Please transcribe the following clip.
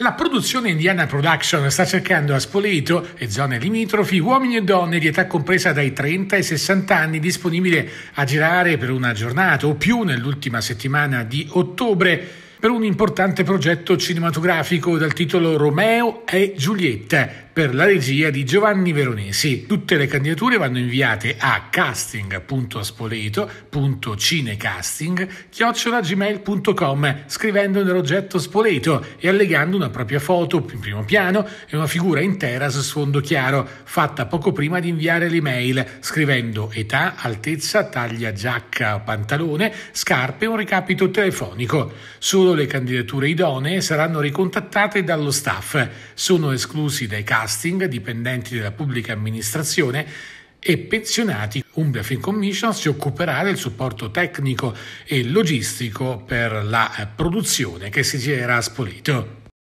La produzione Indiana Production sta cercando a Spoleto e zone limitrofi uomini e donne di età compresa dai 30 ai 60 anni disponibili a girare per una giornata o più nell'ultima settimana di ottobre per un importante progetto cinematografico dal titolo Romeo e Giulietta per la regia di Giovanni Veronesi. Tutte le candidature vanno inviate a casting.spoleto.cinecasting.gmail.com scrivendo nell'oggetto Spoleto e allegando una propria foto in primo piano e una figura intera su sfondo chiaro, fatta poco prima di inviare l'email, scrivendo età, altezza, taglia giacca, pantalone, scarpe e un recapito telefonico. Solo le candidature idonee saranno ricontattate dallo staff, sono esclusi dai casting dipendenti della pubblica amministrazione e pensionati. Umbria Film Commission si occuperà del supporto tecnico e logistico per la eh, produzione che si girerà a Spoleto.